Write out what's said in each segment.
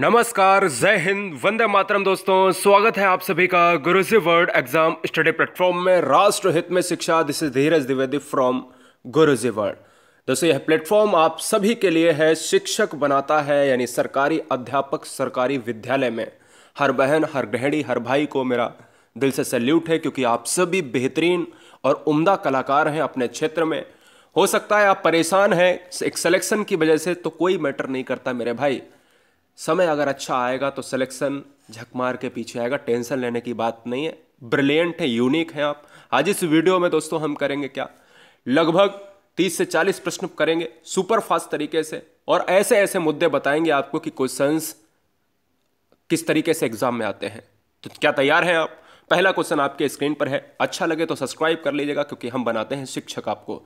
नमस्कार जय हिंद वंदे मातरम दोस्तों स्वागत है आप सभी का Guruji world exam study platform में राष्ट्रहित में शिक्षा this is Dheeraj Dwivedi from Guruji world दोस्तों यह प्लेटफॉर्म आप सभी के लिए है शिक्षक बनाता है यानी सरकारी अध्यापक सरकारी विद्यालय में हर बहन हर गृहिणी हर भाई को मेरा दिल से सैल्यूट है क्योंकि आप सभी बेहतरीन और उम्दा कलाकार हैं अपने क्षेत्र में हो सकता है आप परेशान हैं एक सिलेक्शन की वजह से तो कोई मैटर नहीं करता मेरे भाई समय अगर अच्छा आएगा तो सिलेक्शन झकमार के पीछे आएगा टेंशन लेने की बात नहीं है ब्रिलियंट है यूनिक है आप आज इस वीडियो में दोस्तों हम करेंगे क्या लगभग 30 से 40 प्रश्न करेंगे सुपर फास्ट तरीके से और ऐसे ऐसे मुद्दे बताएंगे आपको कि क्वेश्चंस किस तरीके से एग्जाम में आते हैं तो क्या तैयार हैं आप पहला क्वेश्चन आपके स्क्रीन पर है अच्छा लगे तो सब्सक्राइब कर लीजिएगा क्योंकि हम बनाते हैं शिक्षक आपको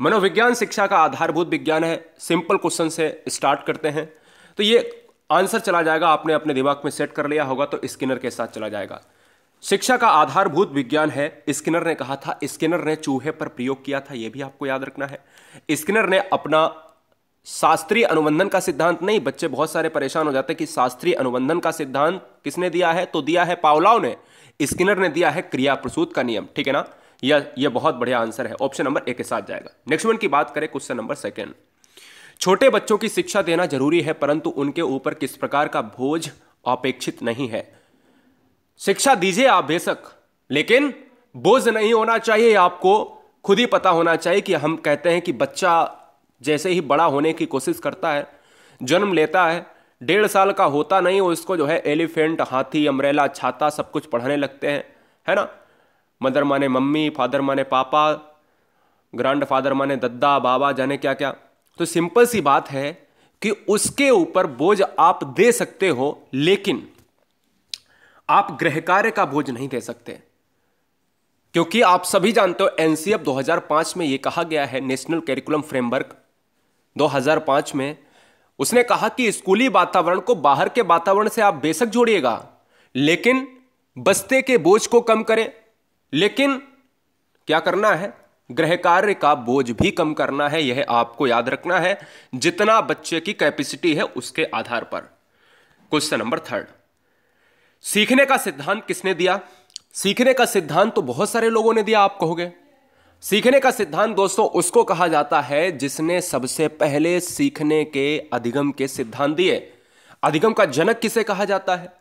मनोविज्ञान शिक्षा का आधारभूत विज्ञान है सिंपल क्वेश्चन से स्टार्ट करते हैं तो ये आंसर चला जाएगा आपने अपने दिमाग में सेट कर लिया होगा तो स्किनर के साथ चला जाएगा शिक्षा का आधारभूत विज्ञान है स्किनर ने कहा था स्किनर ने चूहे पर प्रयोग किया था यह भी आपको याद रखना है स्किनर ने अपना शास्त्रीय अनुबंधन का सिद्धांत नहीं बच्चे बहुत सारे परेशान हो जाते हैं कि शास्त्रीय अनुबंधन का सिद्धांत किसने दिया है तो दिया है पावलाव ने स्किनर ने दिया है क्रिया प्रसूत का नियम ठीक है ना यह बहुत बढ़िया आंसर है ऑप्शन नंबर ए के साथ जाएगा नेक्स्ट वन की बात करें क्वेश्चन नंबर सेकेंड छोटे बच्चों की शिक्षा देना जरूरी है परंतु उनके ऊपर किस प्रकार का बोझ अपेक्षित नहीं है शिक्षा दीजिए आप बेशक लेकिन बोझ नहीं होना चाहिए आपको खुद ही पता होना चाहिए कि हम कहते हैं कि बच्चा जैसे ही बड़ा होने की कोशिश करता है जन्म लेता है डेढ़ साल का होता नहीं वो इसको जो है एलिफेंट हाथी अम्ब्रेला छाता सब कुछ पढ़ने लगते हैं है ना मदर माने मम्मी फादर माने पापा ग्रैंड फादर माने दद्दा बाबा जाने क्या क्या तो सिंपल सी बात है कि उसके ऊपर बोझ आप दे सकते हो लेकिन आप गृह कार्य का बोझ नहीं दे सकते क्योंकि आप सभी जानते हो एनसीएफ 2005 में यह कहा गया है नेशनल कैरिकुलम फ्रेमवर्क 2005 में उसने कहा कि स्कूली वातावरण को बाहर के वातावरण से आप बेशक जोड़िएगा लेकिन बस्ते के बोझ को कम करें लेकिन क्या करना है गृह कार्य का बोझ भी कम करना है यह आपको याद रखना है जितना बच्चे की कैपेसिटी है उसके आधार पर क्वेश्चन नंबर थर्ड सीखने का सिद्धांत किसने दिया सीखने का सिद्धांत तो बहुत सारे लोगों ने दिया आप कहोगे सीखने का सिद्धांत दोस्तों उसको कहा जाता है जिसने सबसे पहले सीखने के अधिगम के सिद्धांत दिए अधिगम का जनक किसे कहा जाता है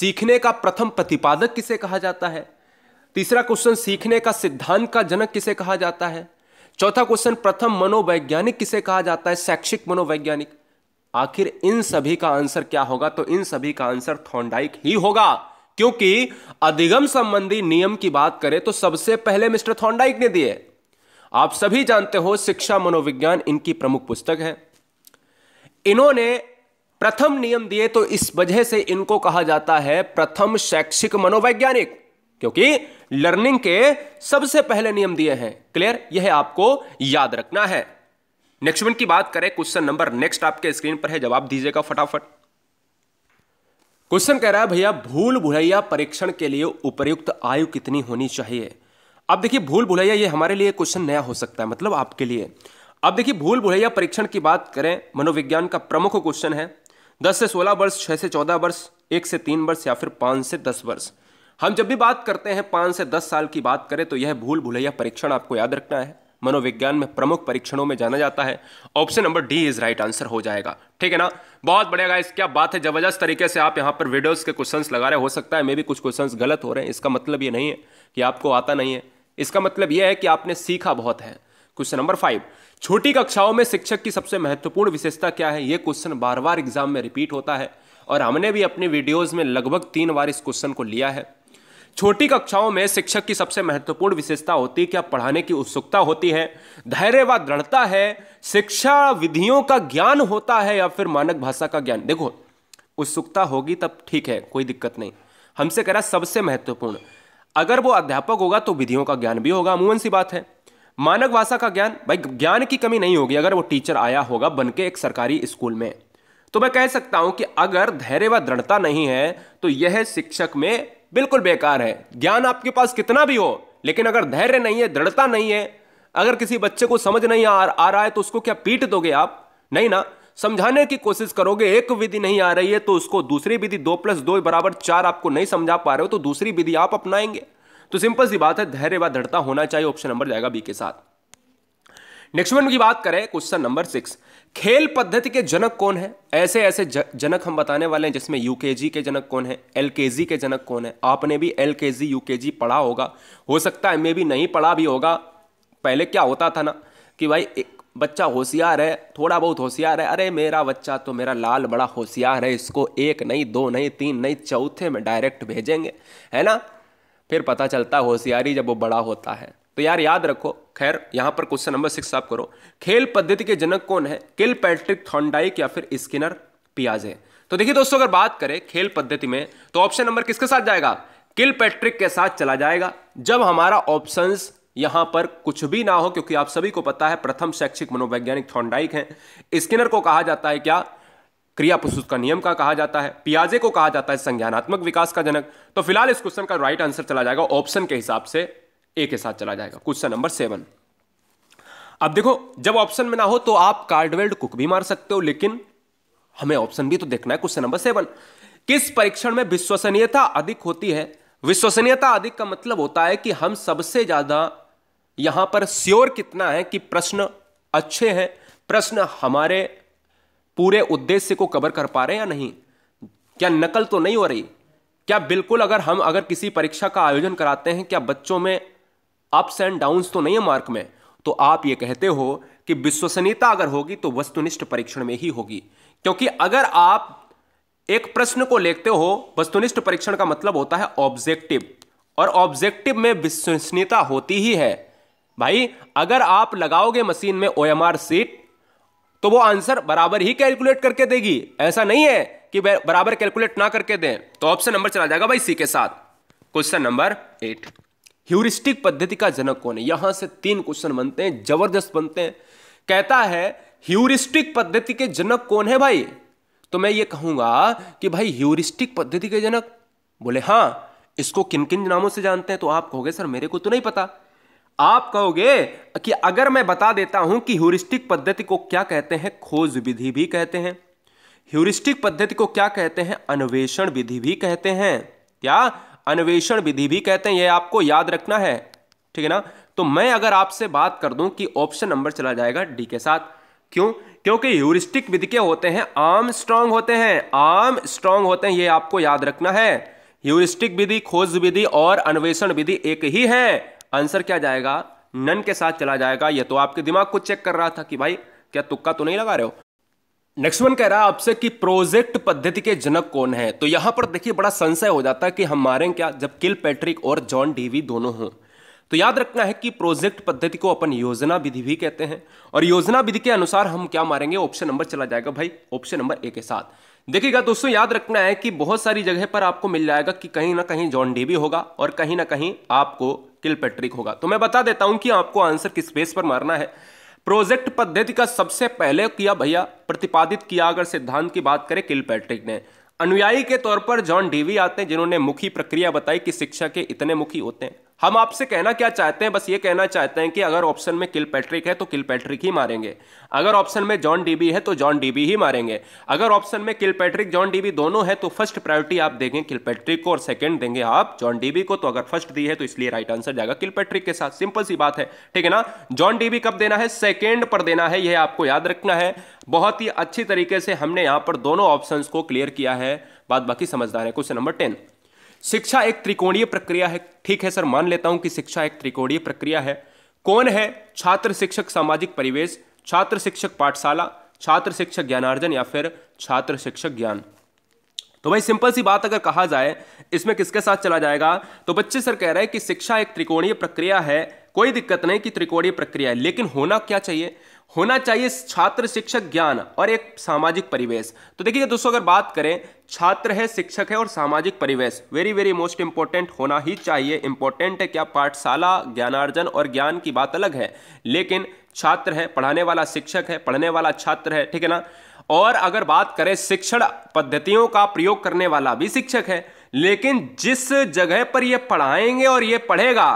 सीखने का प्रथम प्रतिपादक किसे कहा जाता है तीसरा क्वेश्चन सीखने का सिद्धांत का जनक किसे कहा जाता है चौथा क्वेश्चन प्रथम मनोवैज्ञानिक किसे कहा जाता है शैक्षिक मनोवैज्ञानिक आखिर इन सभी का आंसर क्या होगा तो इन सभी का आंसर थॉन्डाइक ही होगा क्योंकि अधिगम संबंधी नियम की बात करें तो सबसे पहले मिस्टर थॉन्डाइक ने दिए आप सभी जानते हो शिक्षा मनोविज्ञान इनकी प्रमुख पुस्तक है इन्होंने प्रथम नियम दिए तो इस वजह से इनको कहा जाता है प्रथम शैक्षिक मनोवैज्ञानिक क्योंकि लर्निंग के सबसे पहले नियम दिए हैं क्लियर यह आपको याद रखना है नेक्स्ट वन की बात करें क्वेश्चन नंबर नेक्स्ट आपके स्क्रीन पर है जवाब दीजिएगा फटाफट क्वेश्चन कह रहा है भैया भूल भुलैया परीक्षण के लिए उपयुक्त आयु कितनी होनी चाहिए अब देखिए भूल भुलैया ये हमारे लिए क्वेश्चन नया हो सकता है मतलब आपके लिए अब देखिए भूल भुलैया परीक्षण की बात करें मनोविज्ञान का प्रमुख क्वेश्चन है दस से सोलह वर्ष छह से चौदह वर्ष एक से तीन वर्ष या फिर पांच से दस वर्ष हम जब भी बात करते हैं पाँच से दस साल की बात करें तो यह भूल भुलैया परीक्षण आपको याद रखना है मनोविज्ञान में प्रमुख परीक्षणों में जाना जाता है option number D is right answer हो जाएगा ठीक है ना बहुत बढ़िया गाइस क्या बात है जबरदस्त तरीके से आप यहां पर वीडियोस के क्वेश्चंस लगा रहे हो सकता है मे भी कुछ क्वेश्चंस गलत हो रहे हैं इसका मतलब ये नहीं है कि आपको आता नहीं है इसका मतलब यह है कि आपने सीखा बहुत है क्वेश्चन नंबर फाइव छोटी कक्षाओं में शिक्षक की सबसे महत्वपूर्ण विशेषता क्या है यह क्वेश्चन बार बार एग्जाम में रिपीट होता है और हमने भी अपनी वीडियोज में लगभग तीन बार इस क्वेश्चन को लिया है छोटी कक्षाओं में शिक्षक की सबसे महत्वपूर्ण विशेषता होती है क्या पढ़ाने की उत्सुकता होती है धैर्य व दृढ़ता है शिक्षा विधियों का ज्ञान होता है या फिर मानक भाषा का ज्ञान देखो उत्सुकता होगी तब ठीक है कोई दिक्कत नहीं हमसे कह रहा सबसे महत्वपूर्ण अगर वो अध्यापक होगा तो विधियों का ज्ञान भी होगा अमूमन सी बात है मानक भाषा का ज्ञान भाई ज्ञान की कमी नहीं होगी अगर वो टीचर आया होगा बन के एक सरकारी स्कूल में तो मैं कह सकता हूं कि अगर धैर्य व दृढ़ता नहीं है तो यह शिक्षक में बिल्कुल बेकार है ज्ञान आपके पास कितना भी हो लेकिन अगर धैर्य नहीं है दृढ़ता नहीं है अगर किसी बच्चे को समझ नहीं आ, आ रहा है तो उसको क्या पीट दोगे आप नहीं ना समझाने की कोशिश करोगे एक विधि नहीं आ रही है तो उसको दूसरी विधि दो प्लस दो बराबर चार आपको नहीं समझा पा रहे हो तो दूसरी विधि आप अपनाएंगे तो सिंपल सी बात है धैर्य व दृढ़ता होना चाहिए ऑप्शन नंबर जाएगा बी के साथ नेक्स्ट वन की बात करें क्वेश्चन नंबर सिक्स खेल पद्धति के जनक कौन है ऐसे ऐसे जनक हम बताने वाले हैं जिसमें यूकेजी के जनक कौन है एलकेजी के जनक कौन है आपने भी एलकेजी यूकेजी पढ़ा होगा हो सकता है मे भी नहीं पढ़ा भी होगा पहले क्या होता था ना कि भाई एक बच्चा होशियार है थोड़ा बहुत होशियार है अरे मेरा बच्चा तो मेरा लाल बड़ा होशियार है इसको एक नहीं दो नहीं तीन नहीं चौथे में डायरेक्ट भेजेंगे है ना फिर पता चलता होशियारी जब वो बड़ा होता है तो यार याद रखो खैर यहां पर क्वेश्चन नंबर सिक्स आप करो खेल पद्धति के जनक कौन है किल पैट्रिक थॉन्डाइक या फिर स्किनर पियाजे तो देखिए दोस्तों अगर बात करें खेल पद्धति में तो ऑप्शन नंबर किसके साथ जाएगा किल पैट्रिक के साथ चला जाएगा जब हमारा ऑप्शन यहां पर कुछ भी ना हो क्योंकि आप सभी को पता है प्रथम शैक्षिक मनोवैज्ञानिक थॉन्डाइक है स्किनर को कहा जाता है क्या क्रिया प्रस्तुत का नियम का कहा जाता है पियाजे को कहा जाता है संज्ञानात्मक विकास का जनक तो फिलहाल इस क्वेश्चन का राइट आंसर चला जाएगा ऑप्शन के हिसाब से ए के साथ चला जाएगा क्वेश्चन नंबर सेवन अब देखो जब ऑप्शन में ना हो तो आप कार्डवेल्ड कुक भी मार सकते हो लेकिन हमें ऑप्शन भी तो देखना है क्वेश्चन नंबर सेवन किस परीक्षण में विश्वसनीयता अधिक होती है विश्वसनीयता अधिक का मतलब होता है कि हम सबसे ज्यादा यहां पर श्योर कितना है कि प्रश्न अच्छे हैं प्रश्न हमारे पूरे उद्देश्य को कवर कर पा रहे हैं या नहीं क्या नकल तो नहीं हो रही क्या बिल्कुल अगर हम अगर किसी परीक्षा का आयोजन कराते हैं क्या बच्चों में अप्स एंड डाउन्स तो नहीं है मार्क में तो आप ये कहते हो कि विश्वसनीयता अगर होगी तो वस्तुनिष्ठ परीक्षण में ही होगी क्योंकि अगर आप एक प्रश्न को लेते हो वस्तुनिष्ठ परीक्षण का मतलब होता है ऑब्जेक्टिव और ऑब्जेक्टिव में विश्वसनीयता होती ही है भाई अगर आप लगाओगे मशीन में ओ सीट तो वो आंसर बराबर ही कैलकुलेट करके देगी ऐसा नहीं है कि बराबर कैलकुलेट ना करके दें तो ऑप्शन नंबर चला जाएगा भाई सी के साथ क्वेश्चन नंबर एट ह्यूरिस्टिक पद्धति का जनक कौन है यहां से तीन क्वेश्चन बनते हैं जबरदस्त बनते हैं कहता है ह्यूरिस्टिक पद्धति के जनक कौन है भाई तो मैं ये कहूंगा कि भाई ह्यूरिस्टिक पद्धति के जनक बोले हां इसको किन किन नामों से जानते हैं तो आप कहोगे सर मेरे को तो नहीं पता आप कहोगे कि अगर मैं बता देता हूं कि ह्यूरिस्टिक पद्धति को क्या कहते हैं खोज विधि भी कहते हैं ह्यूरिस्टिक पद्धति को क्या कहते हैं अन्वेषण विधि भी कहते हैं क्या अन्वेषण विधि भी कहते हैं यह आपको याद रखना है ठीक है ना तो मैं अगर आपसे बात कर दूं कि ऑप्शन नंबर चला जाएगा डी के साथ क्यों क्योंकि ह्यूरिस्टिक विधि के होते हैं आम स्ट्रांग होते हैं आम स्ट्रांग होते हैं ये आपको याद रखना है ह्यूरिस्टिक विधि खोज विधि और अन्वेषण विधि एक ही है आंसर क्या जाएगा नन के साथ चला जाएगा यह तो आपके दिमाग को चेक कर रहा था कि भाई क्या तुक्का तो नहीं लगा रहे हो नेक्स्ट वन कह रहा है आपसे कि प्रोजेक्ट पद्धति के जनक कौन है तो यहां पर देखिए बड़ा संशय हो जाता है कि हम मारें क्या जब किल पैट्रिक और जॉन डीवी दोनों हों तो याद रखना है कि प्रोजेक्ट पद्धति को अपन योजना विधि भी कहते हैं और योजना विधि के अनुसार हम क्या मारेंगे ऑप्शन नंबर चला जाएगा भाई ऑप्शन नंबर ए के साथ देखिएगा दोस्तों याद रखना है कि बहुत सारी जगह पर आपको मिल जाएगा कि कहीं ना कहीं जॉन डीवी होगा और कहीं ना कहीं आपको किल पैट्रिक होगा तो मैं बता देता हूं कि आपको आंसर किस बेस पर मारना है प्रोजेक्ट पद्धति का सबसे पहले किया भैया प्रतिपादित किया अगर सिद्धांत की बात करें किल पैट्रिक ने अनुयायी के तौर पर जॉन डीवी आते हैं जिन्होंने मुखी प्रक्रिया बताई कि शिक्षा के इतने मुखी होते हैं हम आपसे कहना क्या चाहते हैं बस ये कहना चाहते हैं कि अगर ऑप्शन में किल पैट्रिक है तो किल पैट्रिक ही मारेंगे अगर ऑप्शन में जॉन डीबी है तो जॉन डीबी ही मारेंगे अगर ऑप्शन में किल पैट्रिक जॉन डीबी दोनों है तो फर्स्ट प्रायोरिटी आप देंगे किल पैट्रिक को और सेकंड देंगे आप जॉन डीबी को तो अगर फर्स्ट दी है तो इसलिए राइट आंसर जाएगा किल पैट्रिक के साथ सिंपल सी बात है ठीक है ना जॉन डीबी कब देना है सेकेंड पर देना है यह आपको याद रखना है बहुत ही अच्छी तरीके से हमने यहां पर दोनों ऑप्शन को क्लियर किया है बात बाकी समझदार है क्वेश्चन नंबर टेन शिक्षा एक त्रिकोणीय प्रक्रिया है ठीक है सर मान लेता हूं कि शिक्षा एक त्रिकोणीय प्रक्रिया है कौन है छात्र शिक्षक सामाजिक परिवेश छात्र शिक्षक पाठशाला छात्र शिक्षक ज्ञानार्जन या फिर छात्र शिक्षक ज्ञान तो भाई सिंपल सी बात अगर कहा जाए इसमें किसके साथ चला जाएगा तो बच्चे सर कह रहे हैं कि शिक्षा एक त्रिकोणीय प्रक्रिया है कोई दिक्कत नहीं कि त्रिकोणीय प्रक्रिया है लेकिन होना क्या चाहिए होना चाहिए छात्र शिक्षक ज्ञान और एक सामाजिक परिवेश तो देखिए दोस्तों अगर बात करें छात्र है शिक्षक है और सामाजिक परिवेश वेरी वेरी मोस्ट इंपॉर्टेंट होना ही चाहिए इंपॉर्टेंट है क्या पाठशाला ज्ञानार्जन और ज्ञान की बात अलग है लेकिन छात्र है पढ़ाने वाला शिक्षक है पढ़ने वाला छात्र है ठीक है ना और अगर बात करें शिक्षण पद्धतियों का प्रयोग करने वाला भी शिक्षक है लेकिन जिस जगह पर यह पढ़ाएंगे और ये पढ़ेगा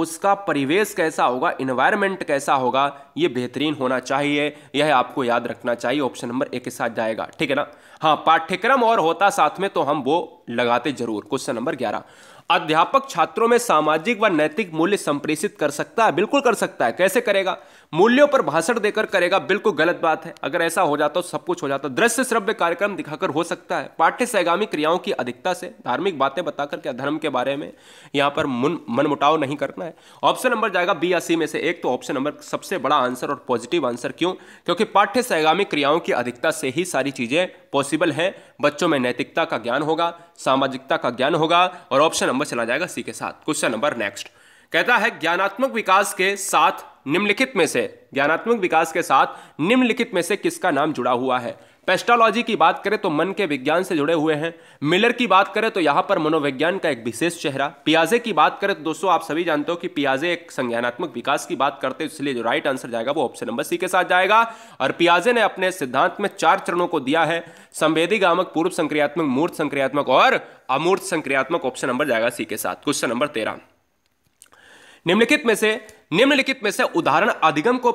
उसका परिवेश कैसा होगा इन्वायरमेंट कैसा होगा ये बेहतरीन होना चाहिए यह आपको याद रखना चाहिए ऑप्शन नंबर एक के साथ जाएगा ठीक है ना हाँ पाठ्यक्रम और होता साथ में तो हम वो लगाते जरूर क्वेश्चन नंबर ग्यारह अध्यापक छात्रों में सामाजिक व नैतिक मूल्य संप्रेषित कर सकता है बिल्कुल कर सकता है कैसे करेगा मूल्यों पर भाषण देकर करेगा बिल्कुल गलत बात है अगर ऐसा हो जाता तो सब कुछ हो जाता दृश्य श्रव्य कार्यक्रम दिखाकर हो सकता है पाठ्य सहगामी क्रियाओं की अधिकता से धार्मिक बातें बताकर क्या धर्म के बारे में यहाँ पर मनमुटाव नहीं करना है ऑप्शन नंबर जाएगा बी या सी में से एक तो ऑप्शन नंबर सबसे बड़ा आंसर और पॉजिटिव आंसर क्यों क्योंकि पाठ्य सहगामी क्रियाओं की अधिकता से ही सारी चीज़ें पॉसिबल है बच्चों में नैतिकता का ज्ञान होगा सामाजिकता का ज्ञान होगा और ऑप्शन नंबर चला जाएगा सी के साथ क्वेश्चन नंबर नेक्स्ट कहता है ज्ञानात्मक विकास के साथ निम्नलिखित में से ज्ञानात्मक विकास के साथ निम्नलिखित में से किसका नाम जुड़ा हुआ है पेस्टोलॉजी की बात करें तो मन के विज्ञान से जुड़े हुए हैं मिलर की बात करें तो यहाँ पर मनोविज्ञान का एक विशेष चेहरा पियाजे की बात करें तो दोस्तों आप सभी जानते हो कि पियाजे एक संज्ञानात्मक विकास की बात करते हैं इसलिए जो राइट आंसर जाएगा वो ऑप्शन नंबर सी के साथ जाएगा और पियाजे ने अपने सिद्धांत में चार चरणों को दिया है संवेदी गामक पूर्व संक्रियात्मक मूर्त संक्रियात्मक और अमूर्त संक्रियात्मक ऑप्शन नंबर जाएगा सी के साथ क्वेश्चन नंबर तेरह निम्नलिखित में से निम्नलिखित में से उदाहरण अधिगम को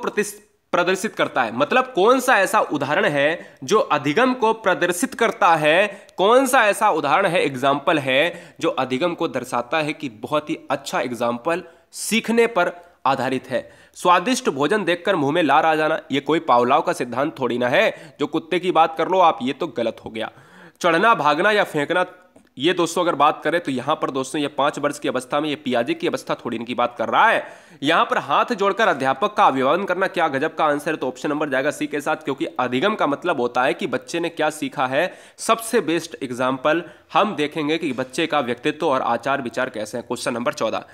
प्रदर्शित करता है मतलब कौन सा ऐसा उदाहरण है जो अधिगम को प्रदर्शित करता है कौन सा ऐसा उदाहरण है एग्जाम्पल है जो अधिगम को दर्शाता है कि बहुत ही अच्छा एग्जाम्पल सीखने पर आधारित है स्वादिष्ट भोजन देखकर मुंह में लार आ जाना यह कोई पावलाव का सिद्धांत थोड़ी ना है जो कुत्ते की बात कर लो आप ये तो गलत हो गया चढ़ना भागना या फेंकना ये दोस्तों अगर बात करें तो यहां पर दोस्तों ये पांच वर्ष की अवस्था में ये पियाजे की अवस्था थोड़ी इनकी बात कर रहा है यहां पर हाथ जोड़कर अध्यापक का अभिवादन करना क्या गजब का आंसर है तो ऑप्शन नंबर जाएगा सी के साथ क्योंकि अधिगम का मतलब होता है कि बच्चे ने क्या सीखा है सबसे बेस्ट एग्जाम्पल हम देखेंगे कि बच्चे का व्यक्तित्व और आचार विचार कैसे है क्वेश्चन नंबर चौदह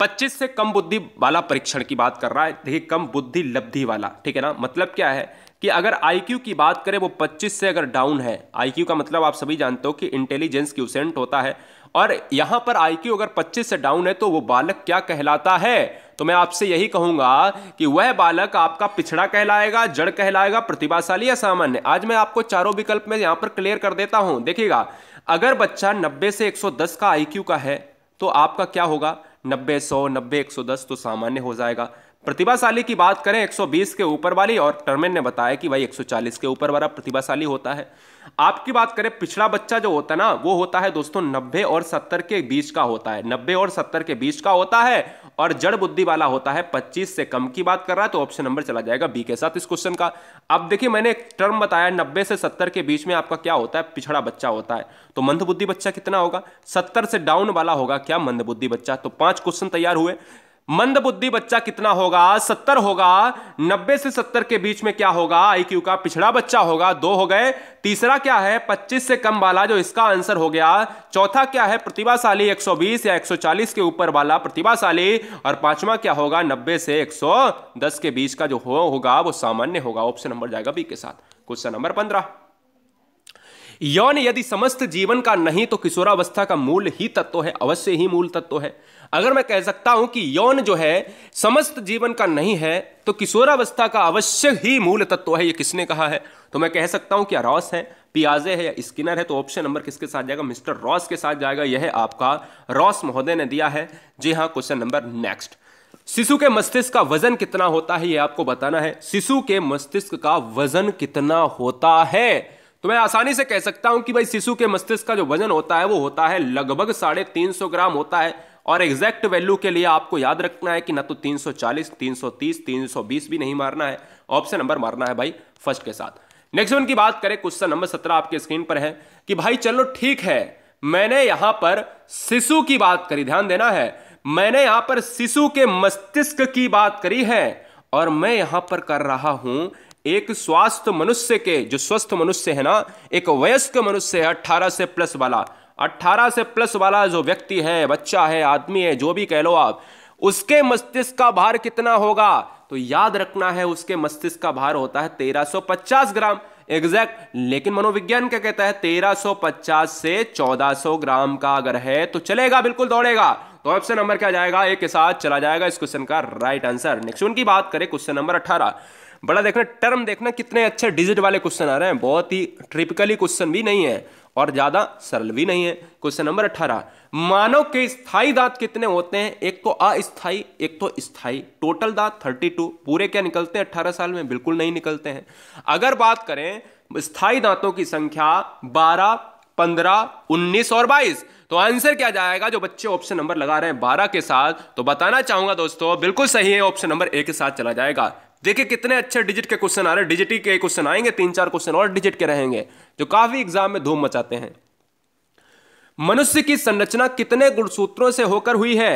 पच्चीस से कम बुद्धि वाला परीक्षण की बात कर रहा है देखिए कम बुद्धि लब्धि वाला ठीक है ना मतलब क्या है कि अगर आई की बात करें वो 25 से अगर डाउन है आईक्यू का मतलब आप सभी जानते हो कि इंटेलिजेंस क्यूसेंट होता है और यहां पर आई अगर 25 से डाउन है तो वो बालक क्या कहलाता है तो मैं आपसे यही कहूंगा कि वह बालक आपका पिछड़ा कहलाएगा जड़ कहलाएगा प्रतिभाशाली या सामान्य आज मैं आपको चारों विकल्प में यहां पर क्लियर कर देता हूं देखिएगा अगर बच्चा 90 से 110 का आईक्यू का है तो आपका क्या होगा नब्बे सौ नब्बे एक सौ दस तो सामान्य हो जाएगा प्रतिभाशाली की बात करें 120 के ऊपर वाली और टर्मेन ने बताया कि भाई 140 के ऊपर वाला प्रतिभाशाली होता है आपकी बात करें पिछड़ा बच्चा जो होता है ना वो होता है दोस्तों 90 और 70 के बीच का होता है 90 और 70 के बीच का होता है और जड़ बुद्धि वाला होता है 25 से कम की बात कर रहा है तो ऑप्शन नंबर चला जाएगा बी के साथ इस क्वेश्चन का अब देखिए मैंने एक टर्म बताया नब्बे से सत्तर के बीच में आपका क्या होता है पिछड़ा बच्चा होता है तो मंदबुद्धि बच्चा कितना होगा सत्तर से डाउन वाला होगा क्या मंदबुद्धि बच्चा तो पांच क्वेश्चन तैयार हुए मंदबुद्धि बच्चा कितना होगा सत्तर होगा नब्बे से सत्तर के बीच में क्या होगा आईक्यू का पिछड़ा बच्चा होगा दो हो गए तीसरा क्या है पच्चीस से कम वाला जो इसका आंसर हो गया चौथा क्या है प्रतिभाशाली एक सौ बीस या एक सौ चालीस के ऊपर वाला प्रतिभाशाली और पांचवा क्या होगा नब्बे से एक सौ दस के बीच का जो हो होगा वो सामान्य होगा ऑप्शन नंबर जाएगा बी के साथ क्वेश्चन नंबर पंद्रह यौन यदि समस्त जीवन का नहीं तो किशोरावस्था का मूल ही तत्व है अवश्य ही मूल तत्व है अगर मैं कह सकता हूं कि यौन जो है समस्त जीवन का नहीं है तो किशोरावस्था का अवश्य ही मूल तत्व है ये किसने कहा है तो मैं कह सकता हूं कि रॉस है पियाजे है या स्किनर है तो ऑप्शन नंबर किसके साथ जाएगा मिस्टर रॉस के साथ जाएगा यह आपका रॉस महोदय ने दिया है जी हाँ क्वेश्चन नंबर नेक्स्ट शिशु के मस्तिष्क का वजन कितना होता है यह आपको बताना है शिशु के मस्तिष्क का वजन कितना होता है तो मैं आसानी से कह सकता हूं कि भाई शिशु के मस्तिष्क का जो वजन होता है वो होता है लगभग साढ़े तीन सौ ग्राम होता है और एग्जैक्ट वैल्यू के लिए आपको याद रखना है कि ना तो 340, 330, 320 भी नहीं मारना है ऑप्शन नंबर मारना है भाई फर्स्ट के साथ नेक्स्ट वन की बात करें क्वेश्चन नंबर सत्रह आपके स्क्रीन पर है कि भाई चलो ठीक है मैंने यहां पर शिशु की बात करी ध्यान देना है मैंने यहां पर शिशु के मस्तिष्क की बात करी है और मैं यहां पर कर रहा हूं एक स्वास्थ्य मनुष्य के जो स्वस्थ मनुष्य है ना एक वयस्क मनुष्य है अट्ठारह से प्लस वाला 18 से प्लस वाला जो व्यक्ति है बच्चा है आदमी है जो भी कह लो आप उसके मस्तिष्क का भार कितना होगा तो याद रखना है उसके मस्तिष्क का भार होता है 1350 ग्राम एग्जैक्ट लेकिन मनोविज्ञान क्या कहता है 1350 से 1400 ग्राम का अगर है तो चलेगा बिल्कुल दौड़ेगा तो ऑप्शन नंबर क्या जाएगा एक के साथ चला जाएगा इस क्वेश्चन का राइट आंसर नेक्स्ट उनकी बात करें क्वेश्चन नंबर अठारह बड़ा देखना टर्म देखना कितने अच्छे डिजिट वाले क्वेश्चन आ रहे हैं बहुत ही ट्रिपिकली क्वेश्चन भी नहीं है और ज्यादा सरल भी नहीं है क्वेश्चन नंबर अठारह मानव के स्थाई दांत कितने होते हैं एक तो अस्थाई एक तो स्थाई टोटल दांत थर्टी टू पूरे क्या निकलते हैं अट्ठारह साल में बिल्कुल नहीं निकलते हैं अगर बात करें स्थाई दांतों की संख्या बारह पंद्रह उन्नीस और बाईस तो आंसर क्या जाएगा जो बच्चे ऑप्शन नंबर लगा रहे हैं बारह के साथ तो बताना चाहूंगा दोस्तों बिल्कुल सही है ऑप्शन नंबर ए के साथ चला जाएगा देखिए कितने अच्छे डिजिट के क्वेश्चन आ रहे हैं डिजिट के क्वेश्चन आएंगे तीन चार क्वेश्चन और डिजिट के रहेंगे जो काफी एग्जाम में धूम मचाते हैं मनुष्य की संरचना कितने गुणसूत्रों से होकर हुई है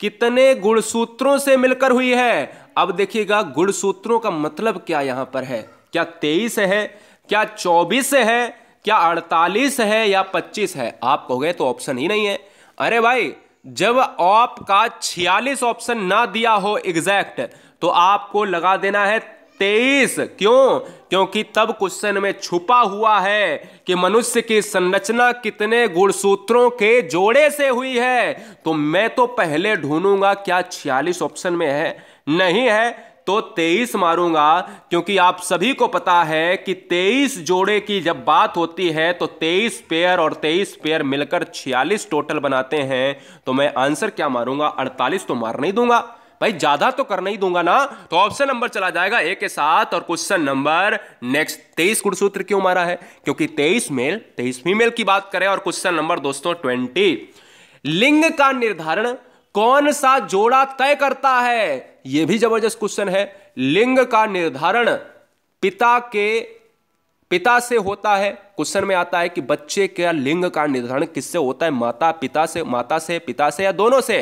कितने गुणसूत्रों से मिलकर हुई है अब देखिएगा गुणसूत्रों का मतलब क्या यहां पर है क्या तेईस है क्या चौबीस है क्या अड़तालीस है या पच्चीस है आप कहोगे तो ऑप्शन ही नहीं है अरे भाई जब आपका छियालीस ऑप्शन ना दिया हो एग्जैक्ट तो आपको लगा देना है तेईस क्यों क्योंकि तब क्वेश्चन में छुपा हुआ है कि मनुष्य की संरचना कितने गुणसूत्रों के जोड़े से हुई है तो मैं तो पहले ढूंढूंगा क्या छियालीस ऑप्शन में है नहीं है तो तेईस मारूंगा क्योंकि आप सभी को पता है कि तेईस जोड़े की जब बात होती है तो तेईस पेयर और तेईस पेयर मिलकर छियालीस टोटल बनाते हैं तो मैं आंसर क्या मारूंगा अड़तालीस तो मार नहीं दूंगा भाई ज्यादा तो करना ही दूंगा ना तो ऑप्शन नंबर चला जाएगा ए के साथ और क्वेश्चन नंबर नेक्स्ट तेईस गुणसूत्र क्यों मारा है क्योंकि तेईस मेल तेईस फीमेल की बात करें और क्वेश्चन नंबर दोस्तों ट्वेंटी लिंग का निर्धारण कौन सा जोड़ा तय करता है यह भी जबरदस्त क्वेश्चन है लिंग का निर्धारण पिता के पिता से होता है क्वेश्चन में आता है कि बच्चे का लिंग का निर्धारण किससे होता है माता पिता से माता से पिता से या दोनों से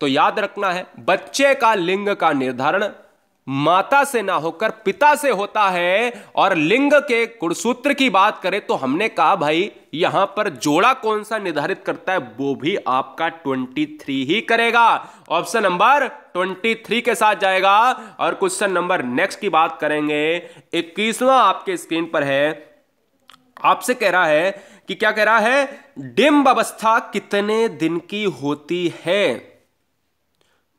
तो याद रखना है बच्चे का लिंग का निर्धारण माता से ना होकर पिता से होता है और लिंग के कुड़सूत्र की बात करें तो हमने कहा भाई यहां पर जोड़ा कौन सा निर्धारित करता है वो भी आपका 23 ही करेगा ऑप्शन नंबर 23 के साथ जाएगा और क्वेश्चन नंबर नेक्स्ट की बात करेंगे इक्कीसवा आपके स्क्रीन पर है आपसे कह रहा है कि क्या कह रहा है डिम्ब अवस्था कितने दिन की होती है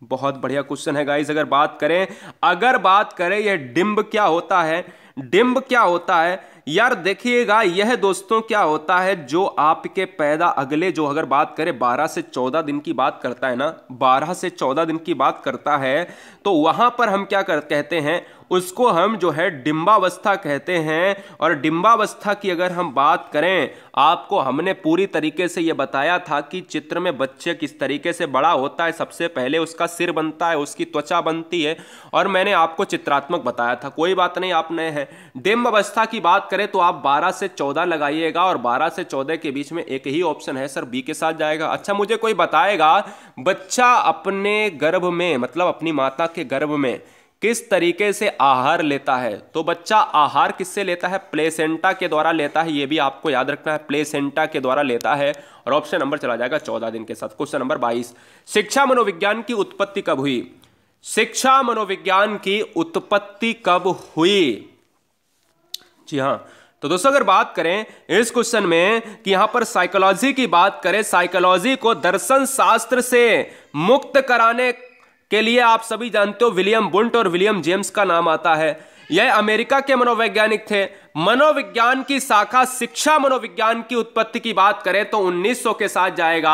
बहुत बढ़िया क्वेश्चन है गाइज अगर बात करें अगर बात करें यह डिम्ब क्या होता है डिम्ब क्या होता है यार देखिएगा यह दोस्तों क्या होता है जो आपके पैदा अगले जो अगर बात करें 12 से 14 दिन की बात करता है ना 12 से 14 दिन की बात करता है तो वहां पर हम क्या कर कहते हैं उसको हम जो है डिम्बावस्था कहते हैं और डिम्बावस्था की अगर हम बात करें आपको हमने पूरी तरीके से ये बताया था कि चित्र में बच्चे किस तरीके से बड़ा होता है सबसे पहले उसका सिर बनता है उसकी त्वचा बनती है और मैंने आपको चित्रात्मक बताया था कोई बात नहीं आप नए हैं डिम्ब अवस्था की बात करें तो आप 12 से 14 लगाइएगा और 12 से 14 के बीच में एक ही ऑप्शन है सर बी के साथ जाएगा अच्छा मुझे कोई बताएगा बच्चा अपने गर्भ में मतलब अपनी माता के गर्भ में किस तरीके से आहार लेता है तो बच्चा आहार किससे लेता है प्लेसेंटा के द्वारा लेता है ये भी आपको याद रखना है प्लेसेंटा के द्वारा लेता है और ऑप्शन नंबर चला जाएगा चौदह दिन के साथ क्वेश्चन नंबर बाईस शिक्षा मनोविज्ञान की उत्पत्ति कब हुई शिक्षा मनोविज्ञान की उत्पत्ति कब हुई जी हां तो दोस्तों अगर बात करें इस क्वेश्चन में कि यहां पर साइकोलॉजी की बात करें साइकोलॉजी को दर्शन शास्त्र से मुक्त कराने के लिए आप सभी जानते हो विलियम बुंट और विलियम जेम्स का नाम आता है यह अमेरिका के मनोवैज्ञानिक थे मनोविज्ञान की शाखा शिक्षा मनोविज्ञान की उत्पत्ति की बात करें तो 1900 के साथ जाएगा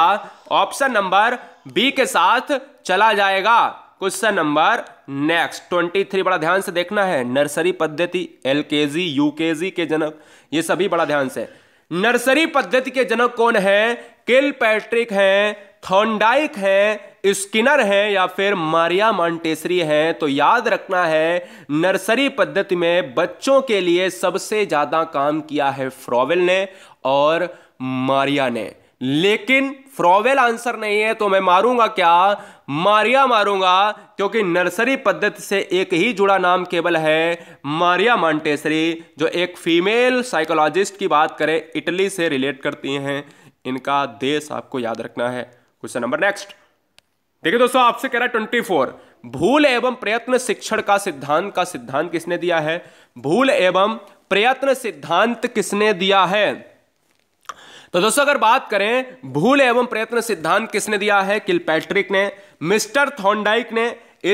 ऑप्शन नंबर बी के साथ चला जाएगा क्वेश्चन नंबर नेक्स्ट 23 बड़ा ध्यान से देखना है नर्सरी पद्धति एल के जी यू के जी के जनक ये सभी बड़ा ध्यान से नर्सरी पद्धति के जनक कौन है किल पैट्रिक है थॉन्डाइक है स्किनर हैं या फिर मारिया मॉन्टेसरी हैं तो याद रखना है नर्सरी पद्धति में बच्चों के लिए सबसे ज़्यादा काम किया है फ्रॉवेल ने और मारिया ने लेकिन फ्रॉवेल आंसर नहीं है तो मैं मारूंगा क्या मारिया मारूंगा क्योंकि नर्सरी पद्धति से एक ही जुड़ा नाम केवल है मारिया मॉन्टेसरी जो एक फीमेल साइकोलॉजिस्ट की बात करें इटली से रिलेट करती हैं इनका देश आपको याद रखना है क्वेश्चन नंबर नेक्स्ट देखिए दोस्तों आपसे कह रहा है ट्वेंटी फोर भूल एवं प्रयत्न शिक्षण का सिद्धांत का सिद्धांत किसने दिया है भूल एवं प्रयत्न सिद्धांत किसने दिया है तो दोस्तों अगर बात करें भूल एवं प्रयत्न सिद्धांत किसने दिया है किल पैट्रिक ने मिस्टर थॉन्डाइक ने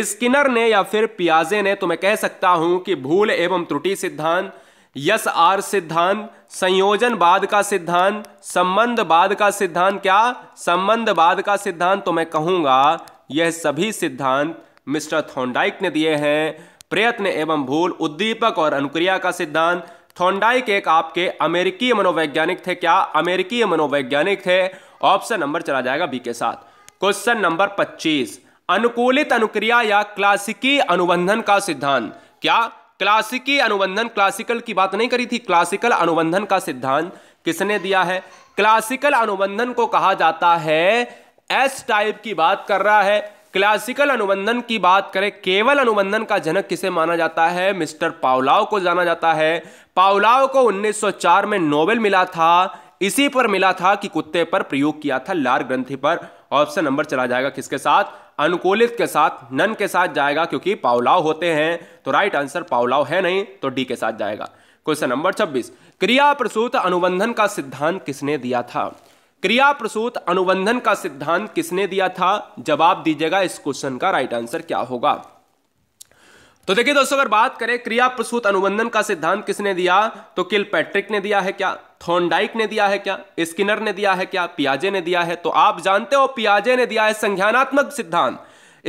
स्किनर ने या फिर पियाजे ने तो मैं कह सकता हूं कि भूल एवं त्रुटि सिद्धांत यस आर सिद्धांत संयोजनवाद का सिद्धांत संबंधवाद का सिद्धांत क्या संबंधवाद का सिद्धांत तो मैं कहूँगा यह सभी सिद्धांत मिस्टर थोंडाइक ने दिए हैं प्रयत्न एवं भूल उद्दीपक और अनुक्रिया का सिद्धांत थोंडाइक एक आपके अमेरिकी मनोवैज्ञानिक थे क्या अमेरिकी मनोवैज्ञानिक थे ऑप्शन नंबर चला जाएगा बी के साथ क्वेश्चन नंबर पच्चीस अनुकूलित अनुक्रिया या क्लासिकी अनुबंधन का सिद्धांत क्या क्लासिकी अनुबंधन क्लासिकल की बात नहीं करी थी क्लासिकल अनुबंधन का सिद्धांत किसने दिया है क्लासिकल अनुबंधन को कहा जाता है एस टाइप की बात कर रहा है क्लासिकल अनुबंधन की बात करें केवल अनुबंधन का जनक किसे माना जाता है मिस्टर पावलाव को जाना जाता है पावलाव को 1904 में नोबेल मिला था इसी पर मिला था कि कुत्ते पर प्रयोग किया था लार ग्रंथि पर ऑप्शन नंबर चला जाएगा किसके साथ अनुकूलित के साथ नन के साथ जाएगा क्योंकि पावलाव होते हैं तो राइट आंसर पावलाव है नहीं तो डी के साथ जाएगा क्वेश्चन नंबर 26 क्रिया प्रसूत अनुबंधन का सिद्धांत किसने दिया था क्रिया प्रसूत अनुबंधन का सिद्धांत किसने दिया था जवाब दीजिएगा इस क्वेश्चन का राइट आंसर क्या होगा तो देखिए दोस्तों अगर बात करें क्रिया प्रसूत अनुबंधन का सिद्धांत किसने दिया तो किल पैट्रिक ने दिया है क्या थोंडाइक ने दिया है क्या स्किनर ने दिया है क्या पियाजे ने दिया है तो आप जानते हो पियाजे ने दिया है संज्ञानात्मक सिद्धांत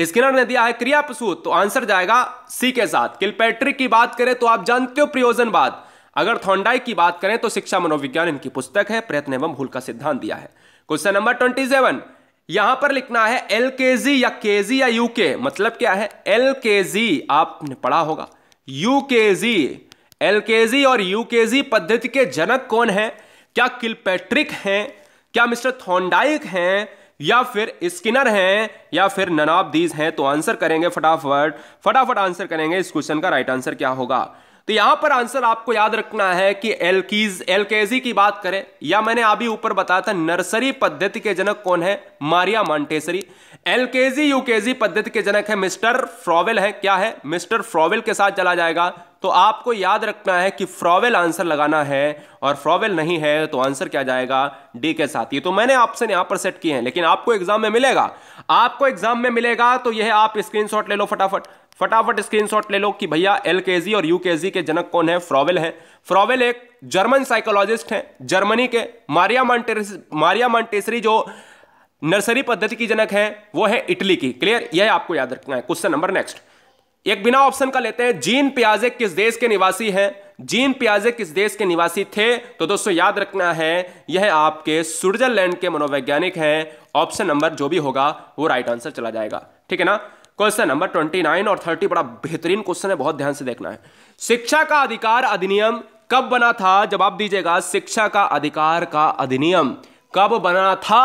स्किनर ने दिया है क्रियापसूत तो आंसर जाएगा सी के साथ किलपैट्रिक की बात करें तो आप जानते हो प्रयोजनवाद अगर थोंडाइक की बात करें तो शिक्षा मनोविज्ञान इनकी पुस्तक है प्रयत्न एवं भूल का सिद्धांत दिया है क्वेश्चन नंबर ट्वेंटी सेवन यहां पर लिखना है एल के जी या के जी या यूके मतलब क्या है एल के जी आपने पढ़ा होगा यू के जी एलकेजी और यूकेजी पद्धति के जनक कौन है क्या किलपैट्रिक हैं क्या मिस्टर थोंडाइक हैं या फिर स्किनर हैं या फिर ननाब दीज हैं तो आंसर करेंगे फटाफट फटाफट आंसर करेंगे इस क्वेश्चन का राइट आंसर क्या होगा तो यहां पर आंसर आपको याद रखना है कि एलकीज एलकेजी की बात करें या मैंने अभी ऊपर बताया था नर्सरी पद्धति के जनक कौन है मारिया मॉन्टेसरी एलकेजी यूकेजी पद्धति के जनक है मिस्टर फ्रॉवेल है क्या है मिस्टर फ्रॉवेल के साथ चला जाएगा तो आपको याद रखना है कि फ्रॉवेल आंसर लगाना है और फ्रॉवेल नहीं है तो आंसर क्या जाएगा डी के साथ ये तो मैंने ऑप्शन यहां पर सेट किए हैं लेकिन आपको एग्जाम में मिलेगा आपको एग्जाम में मिलेगा तो यह आप स्क्रीनशॉट ले लो फटाफट फटाफट स्क्रीनशॉट ले लो कि भैया एलकेजी और यूकेजी के जनक कौन है फ्रॉवेल है फ्रॉवेल एक जर्मन साइकोलॉजिस्ट हैं जर्मनी के मारिया मॉन्टेस मारिया मॉन्टेसरी जो नर्सरी पद्धति की जनक है वो है इटली की क्लियर यह आपको याद रखना है क्वेश्चन नंबर नेक्स्ट एक बिना ऑप्शन का लेते हैं जीन प्याजे किस देश के निवासी हैं जीन प्याजे किस देश के निवासी थे तो दोस्तों याद रखना है यह आपके स्विट्जरलैंड के मनोवैज्ञानिक हैं ऑप्शन नंबर जो भी होगा वो राइट आंसर चला जाएगा ठीक है ना क्वेश्चन नंबर ट्वेंटी नाइन और थर्टी बड़ा बेहतरीन क्वेश्चन है बहुत ध्यान से देखना है शिक्षा का अधिकार अधिनियम कब बना था जवाब दीजिएगा शिक्षा का अधिकार का अधिनियम कब बना था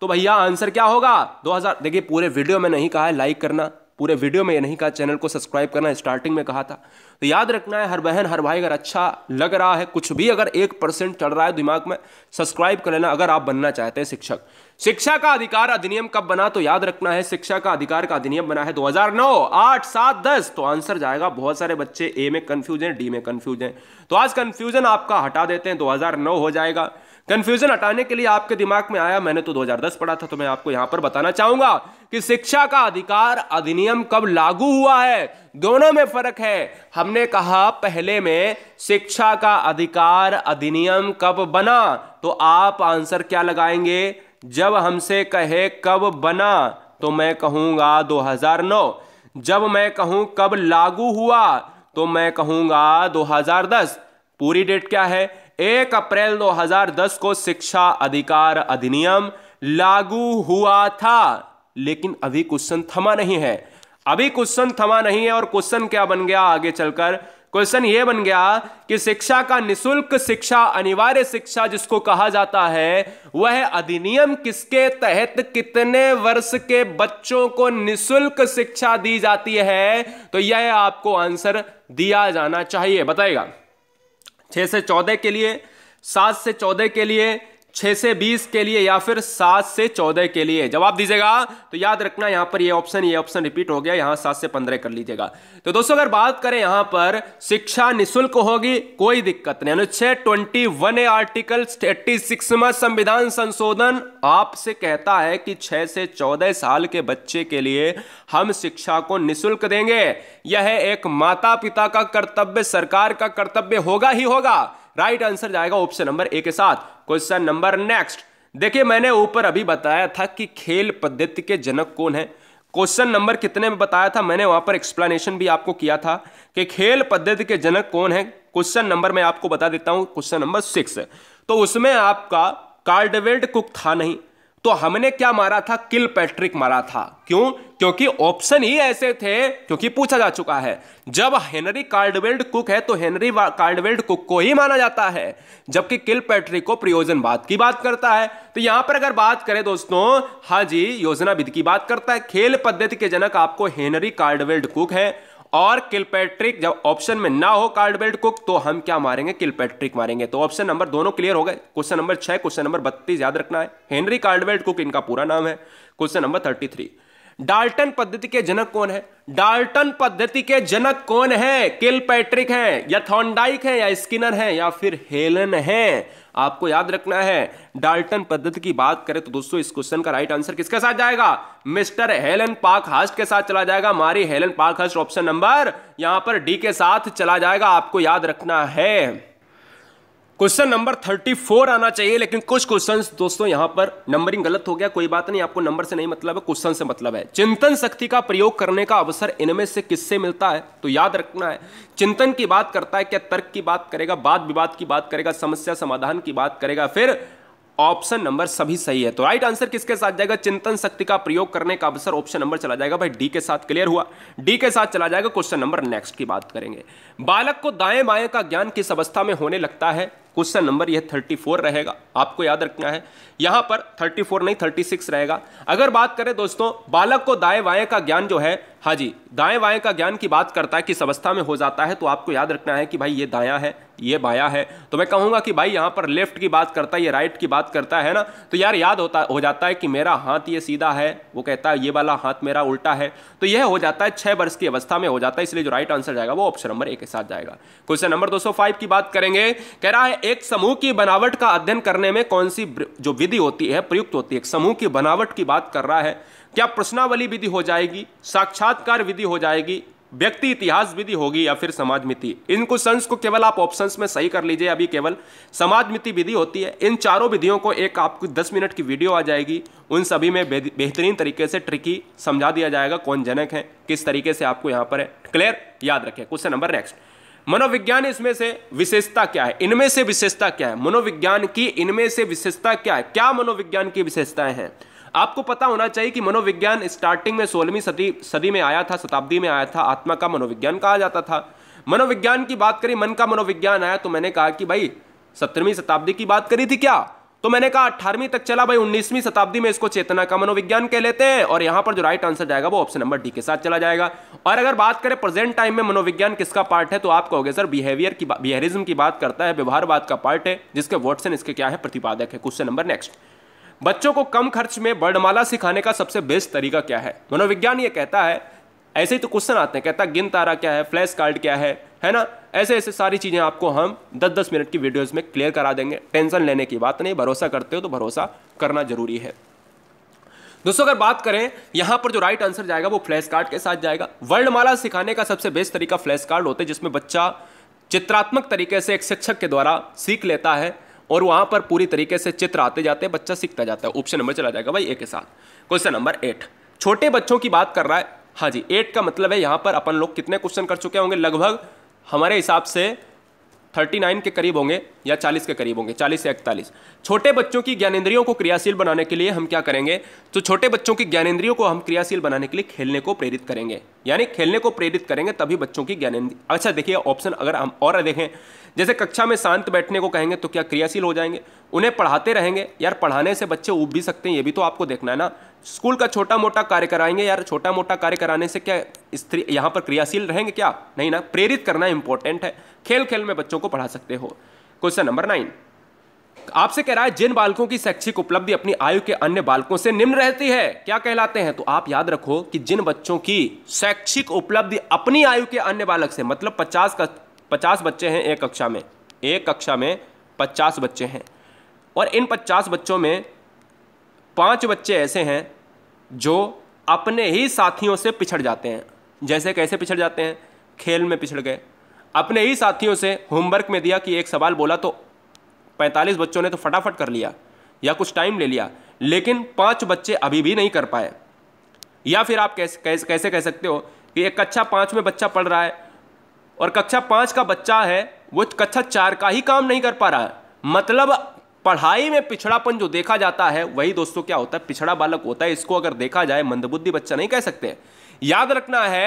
तो भैया आंसर क्या होगा 2000 देखिए पूरे वीडियो में नहीं कहा है लाइक करना पूरे वीडियो में ये नहीं कहा चैनल को सब्सक्राइब करना स्टार्टिंग में कहा था तो याद रखना है हर बहन हर भाई अगर अच्छा लग रहा है कुछ भी अगर एक परसेंट चढ़ रहा है दिमाग में सब्सक्राइब कर लेना अगर आप बनना चाहते हैं शिक्षक शिक्षा का अधिकार अधिनियम कब बना तो याद रखना है शिक्षा का अधिकार का अधिनियम बना है 2009 आठ सात दस तो आंसर जाएगा बहुत सारे बच्चे ए में कंफ्यूज हैं डी में कंफ्यूज हैं तो आज कंफ्यूजन आपका हटा देते हैं 2009 हो जाएगा कंफ्यूजन हटाने के लिए आपके दिमाग में आया मैंने तो 2010 पढ़ा था तो मैं आपको यहां पर बताना चाहूंगा कि शिक्षा का अधिकार अधिनियम कब लागू हुआ है दोनों में फर्क है हमने कहा पहले में शिक्षा का अधिकार अधिनियम कब बना तो आप आंसर क्या लगाएंगे जब हमसे कहे कब बना तो मैं कहूंगा 2009 जब मैं कहूं कब लागू हुआ तो मैं कहूंगा 2010 पूरी डेट क्या है एक अप्रैल 2010 को शिक्षा अधिकार अधिनियम लागू हुआ था लेकिन अभी क्वेश्चन थमा नहीं है अभी क्वेश्चन थमा नहीं है और क्वेश्चन क्या बन गया आगे चलकर क्वेश्चन यह बन गया कि शिक्षा का निशुल्क शिक्षा अनिवार्य शिक्षा जिसको कहा जाता है वह अधिनियम किसके तहत कितने वर्ष के बच्चों को निशुल्क शिक्षा दी जाती है तो यह आपको आंसर दिया जाना चाहिए बताएगा छः से चौदह के लिए सात से चौदह के लिए छः से बीस के लिए या फिर सात से चौदह के लिए जवाब दीजिएगा तो याद रखना यहाँ पर ये ऑप्शन ये ऑप्शन रिपीट हो गया यहाँ सात से पंद्रह कर लीजिएगा तो दोस्तों अगर बात करें यहाँ पर शिक्षा निशुल्क होगी कोई दिक्कत नहीं अनुच्छेद twenty one A article eighty six संविधान संशोधन आपसे कहता है कि छः से चौदह साल के बच्चे के लिए हम शिक्षा को निःशुल्क देंगे यह एक माता पिता का कर्तव्य सरकार का कर्तव्य होगा ही होगा राइट आंसर जाएगा ऑप्शन नंबर ए के साथ क्वेश्चन नंबर नेक्स्ट देखिए मैंने ऊपर अभी बताया था कि खेल पद्धति के जनक कौन है क्वेश्चन नंबर कितने में बताया था मैंने वहां पर एक्सप्लेनेशन भी आपको किया था कि खेल पद्धति के जनक कौन है क्वेश्चन नंबर मैं आपको बता देता हूं क्वेश्चन नंबर सिक्स तो उसमें आपका कार्डवेल्ड कुक था नहीं तो हमने क्या मारा था किल पैट्रिक मारा था क्यों क्योंकि ऑप्शन ही ऐसे थे क्योंकि पूछा जा चुका है जब हेनरी कार्डवेल्ड कुक है तो हेनरी कार्डवेल्ड कुक को ही माना जाता है जबकि किल पैट्रिक को प्रयोजनवाद की बात करता है तो यहां पर अगर बात करें दोस्तों हाँ जी योजनाविद की बात करता है खेल पद्धति के जनक आपको हेनरी कार्डवेल्ड कुक है और किलपैट्रिक जब ऑप्शन में ना हो कार्डबेल्ट कुक तो हम क्या मारेंगे किलपैट्रिक मारेंगे तो ऑप्शन नंबर दोनों क्लियर हो गए क्वेश्चन नंबर छह क्वेश्चन नंबर बत्तीस याद रखना है हेनरी कार्डबेल्ट कुक इनका पूरा नाम है question number thirty three Dalton पद्धति के जनक कौन है डाल्टन पद्धति के जनक कौन है किल पैट्रिक है या थॉन्डाइक है या स्किनर है या फिर हेलन है आपको याद रखना है डाल्टन पद्धति की बात करें तो दोस्तों इस क्वेश्चन का राइट आंसर किसके साथ जाएगा मिस्टर हेलन पार्क हास्ट के साथ चला जाएगा Mary Helen Parkhurst option number यहां पर डी के साथ चला जाएगा आपको याद रखना है क्वेश्चन नंबर 34 आना चाहिए लेकिन कुछ क्वेश्चन दोस्तों यहां पर नंबरिंग गलत हो गया कोई बात नहीं आपको नंबर से नहीं मतलब है क्वेश्चन से मतलब है चिंतन शक्ति का प्रयोग करने का अवसर इनमें से किससे मिलता है तो याद रखना है चिंतन की बात करता है क्या तर्क की बात करेगा वाद विवाद की बात करेगा समस्या समाधान की बात करेगा फिर ऑप्शन नंबर सभी सही है तो राइट आंसर किसके साथ जाएगा चिंतन शक्ति का प्रयोग करने का अवसर ऑप्शन नंबर चला जाएगा भाई डी के साथ क्लियर हुआ डी के साथ चला जाएगा क्वेश्चन नंबर नेक्स्ट की बात करेंगे बालक को दाएं बाएं का ज्ञान किस अवस्था में होने लगता है क्वेश्चन नंबर यह 34 रहेगा आपको याद रखना है यहां पर 34 नहीं 36 रहेगा अगर बात करें दोस्तों बालक को दाएं बाएं का ज्ञान जो है हाँ जी दाएं बाएं का ज्ञान की बात करता है किस अवस्था में हो जाता है तो आपको याद रखना है कि भाई ये दाया है ये बाया है तो मैं कहूंगा कि भाई यहां पर लेफ्ट की बात करता है ये राइट की बात करता है ना तो यार याद होता हो जाता है कि मेरा हाथ ये सीधा है वो कहता है ये वाला हाथ मेरा उल्टा है तो यह हो जाता है छह वर्ष की अवस्था में हो जाता है इसलिए जो राइट आंसर जाएगा वो ऑप्शन नंबर एक के साथ जाएगा क्वेश्चन नंबर दो की बात करेंगे कह रहा है एक समूह की बनावट का अध्ययन करने में कौन सी जो विधि होती है प्रयुक्त होती है समूह की बनावट की बात कर रहा है क्या प्रश्नावली विधि हो जाएगी साक्षात्कार विधि हो जाएगी व्यक्ति इतिहास विधि होगी या फिर समाज मिति इन क्वेश्चंस को केवल आप ऑप्शंस में सही कर लीजिए अभी केवल समाज मिति विधि होती है इन चारों विधियों को एक आपको दस मिनट की वीडियो आ जाएगी उन सभी में बेहतरीन तरीके से ट्रिकी समझा दिया जाएगा कौन जनक है किस तरीके से आपको यहाँ पर क्लियर याद रखें क्वेश्चन नंबर नेक्स्ट मनोविज्ञान इसमें से विशेषता क्या है इनमें से विशेषता क्या है मनोविज्ञान की इनमें से विशेषता क्या है क्या मनोविज्ञान की विशेषताएं हैं आपको पता होना चाहिए कि मनोविज्ञान स्टार्टिंग में सोलहवीं सदी सदी में आया था शताब्दी में आया था आत्मा का मनोविज्ञान कहा जाता था मनोविज्ञान की बात करी मन का मनोविज्ञान आया तो मैंने कहा कि भाई सत्रहवीं शताब्दी की बात करी थी क्या तो मैंने कहा अठारहवीं तक चला भाई उन्नीसवीं शताब्दी में इसको चेतना का मनोविज्ञान कह लेते हैं और यहां पर जो राइट आंसर जाएगा वो ऑप्शन नंबर डी के साथ चला जाएगा और अगर बात करें प्रेजेंट टाइम में मनोविज्ञान किसका पार्ट है तो आप कहोगे सर बिहेवियर की बिहेरिज्म की बात करता है व्यवहारवाद का पार्ट है जिसके वॉटसन इसके क्या है प्रतिपादक है क्वेश्चन नंबर नेक्स्ट बच्चों को कम खर्च में वर्णमाला सिखाने का सबसे बेस्ट तरीका क्या है मनोविज्ञान ये कहता है ऐसे ही तो क्वेश्चन आते हैं कहता है गिन तारा क्या है फ्लैश कार्ड क्या है है ना ऐसे ऐसे सारी चीज़ें आपको हम 10-10 मिनट की वीडियोस में क्लियर करा देंगे टेंशन लेने की बात नहीं भरोसा करते हो तो भरोसा करना जरूरी है दोस्तों अगर बात करें यहाँ पर जो राइट आंसर जाएगा वो फ्लैश कार्ड के साथ जाएगा वर्ल्ड माला सिखाने का सबसे बेस्ट तरीका फ्लैश कार्ड होता है जिसमें बच्चा चित्रात्मक तरीके से एक शिक्षक के द्वारा सीख लेता है और वहाँ पर पूरी तरीके से चित्र आते जाते बच्चा सीखता जाता है ऑप्शन नंबर चला जाएगा भाई ए के साथ क्वेश्चन नंबर एट छोटे बच्चों की बात कर रहा है हाँ जी एट का मतलब है यहाँ पर अपन लोग कितने क्वेश्चन कर चुके होंगे लगभग हमारे हिसाब से थर्टी नाइन के करीब होंगे या चालीस के करीब होंगे चालीस या इकतालीस छोटे बच्चों की ज्ञानेंद्रियों को क्रियाशील बनाने के लिए हम क्या करेंगे तो छोटे बच्चों की ज्ञानेंद्रियों को हम क्रियाशील बनाने के लिए खेलने को प्रेरित करेंगे यानी खेलने को प्रेरित करेंगे तभी बच्चों की ज्ञानेंद्रिय अच्छा देखिए ऑप्शन अगर हम और देखें जैसे कक्षा में शांत बैठने को कहेंगे तो क्या क्रियाशील हो जाएंगे उन्हें पढ़ाते रहेंगे यार पढ़ाने से बच्चे उब भी सकते हैं ये भी तो आपको देखना है ना स्कूल का छोटा मोटा कार्य कराएंगे यार छोटा मोटा कार्य कराने से क्या स्त्री यहाँ पर क्रियाशील रहेंगे क्या नहीं ना प्रेरित करना इंपॉर्टेंट है खेल खेल में बच्चों को पढ़ा सकते हो क्वेश्चन नंबर नाइन आपसे कह रहा है जिन बालकों की शैक्षिक उपलब्धि अपनी आयु के अन्य बालकों से निम्न रहती है क्या कहलाते हैं तो आप याद रखो कि जिन बच्चों की शैक्षिक उपलब्धि अपनी आयु के अन्य बालक से मतलब पचास का पचास बच्चे हैं एक कक्षा में एक कक्षा में पचास बच्चे हैं और इन पचास बच्चों में पांच बच्चे ऐसे हैं जो अपने ही साथियों से पिछड़ जाते हैं जैसे कैसे पिछड़ जाते हैं खेल में पिछड़ गए अपने ही साथियों से होमवर्क में दिया कि एक सवाल बोला तो 45 बच्चों ने तो फटाफट कर लिया या कुछ टाइम ले लिया लेकिन पांच बच्चे अभी भी नहीं कर पाए या फिर आप कैसे कैसे कैसे कह सकते हो कि एक कक्षा पाँच में बच्चा पढ़ रहा है और कक्षा पाँच का बच्चा है वो कक्षा चार का ही काम नहीं कर पा रहा है मतलब पढ़ाई में पिछड़ापन जो देखा जाता है वही दोस्तों क्या होता है पिछड़ा बालक होता है इसको अगर देखा जाए मंदबुद्धि बच्चा नहीं कह सकते याद रखना है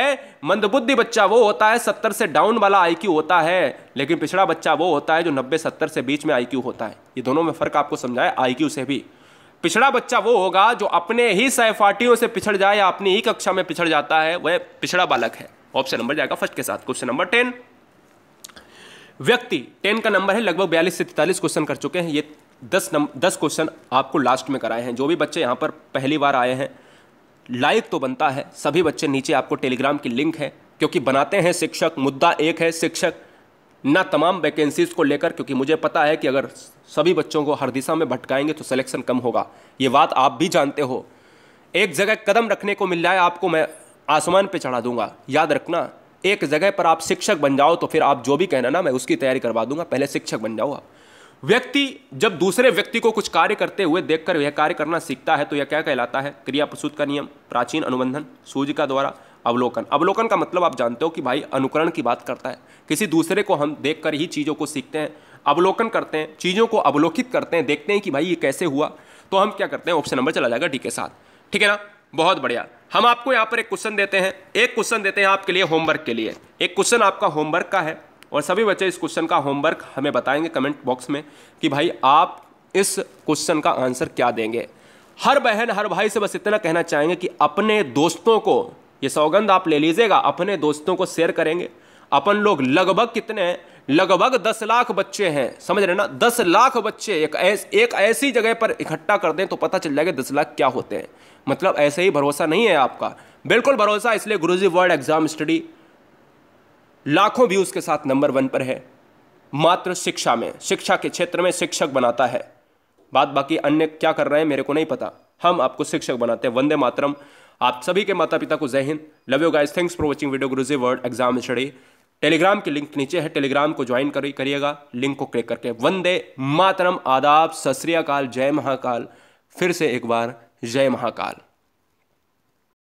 मंदबुद्धि बच्चा वो होता है सत्तर से डाउन वाला आईक्यू होता है लेकिन पिछड़ा बच्चा वो होता है जो नब्बे सत्तर से बीच में आईक्यू होता है ये दोनों में फर्क आपको समझाया आईक्यू से भी पिछड़ा बच्चा वो होगा जो अपने ही सहपाठियों से पिछड़ जाए या अपनी ही कक्षा में पिछड़ जाता है वह पिछड़ा बालक है ऑप्शन नंबर जाएगा फर्स्ट के साथ क्वेश्चन नंबर टेन व्यक्ति टेन का नंबर है लगभग बयालीस से तैतालीस क्वेश्चन कर चुके हैं ये दस नम दस क्वेश्चन आपको लास्ट में कराए हैं जो भी बच्चे यहाँ पर पहली बार आए हैं लाइक तो बनता है सभी बच्चे नीचे आपको टेलीग्राम की लिंक है क्योंकि बनाते हैं शिक्षक मुद्दा एक है शिक्षक ना तमाम वैकेंसीज़ को लेकर क्योंकि मुझे पता है कि अगर सभी बच्चों को हर दिशा में भटकाएंगे तो सिलेक्शन कम होगा ये बात आप भी जानते हो एक जगह कदम रखने को मिल जाए आपको मैं आसमान पर चढ़ा दूंगा याद रखना एक जगह पर आप शिक्षक बन जाओ तो फिर आप जो भी कहना ना मैं उसकी तैयारी करवा दूंगा पहले शिक्षक बन जाओ आप व्यक्ति जब दूसरे व्यक्ति को कुछ कार्य करते हुए देखकर यह कार्य करना सीखता है तो यह क्या कहलाता है क्रिया प्रसूत का नियम प्राचीन अनुबंधन सूर्य का द्वारा अवलोकन अवलोकन का मतलब आप जानते हो कि भाई अनुकरण की बात करता है किसी दूसरे को हम देख ही चीज़ों को सीखते हैं अवलोकन करते हैं चीज़ों को अवलोकित करते हैं देखते हैं कि भाई ये कैसे हुआ तो हम क्या करते हैं ऑप्शन नंबर चला जाएगा डी के साथ ठीक है ना बहुत बढ़िया हम आपको यहाँ पर एक क्वेश्चन देते हैं एक क्वेश्चन देते हैं आपके लिए होमवर्क के लिए एक क्वेश्चन आपका होमवर्क का है और सभी बच्चे इस क्वेश्चन का होमवर्क हमें बताएंगे कमेंट बॉक्स में कि भाई आप इस क्वेश्चन का आंसर क्या देंगे हर बहन हर भाई से बस इतना कहना चाहेंगे कि अपने दोस्तों को ये सौगंध आप ले लीजिएगा अपने दोस्तों को शेयर करेंगे अपन लोग लगभग कितने हैं लगभग दस लाख बच्चे हैं समझ रहे ना दस लाख बच्चे एक ऐस, एक ऐसी जगह पर इकट्ठा कर दें तो पता चल जाएगा दस लाख क्या होते हैं मतलब ऐसे ही भरोसा नहीं है आपका बिल्कुल भरोसा इसलिए गुरुजी वर्ल्ड एग्जाम स्टडी लाखों व्यूज़ के साथ नंबर वन पर है मात्र शिक्षा में शिक्षा के क्षेत्र में शिक्षक बनाता है बात बाकी अन्य क्या कर रहे हैं मेरे को नहीं पता हम आपको शिक्षक बनाते हैं वंदे मातरम आप सभी के माता पिता को जय हिंद love you guys thanks for watching video Guruji world exam study Telegram की लिंक नीचे है टेलीग्राम को ज्वाइन करिएगा लिंक को क्लिक करके वंदे मातरम आदाब सत जय महाकाल फिर से एक बार जय महाकाल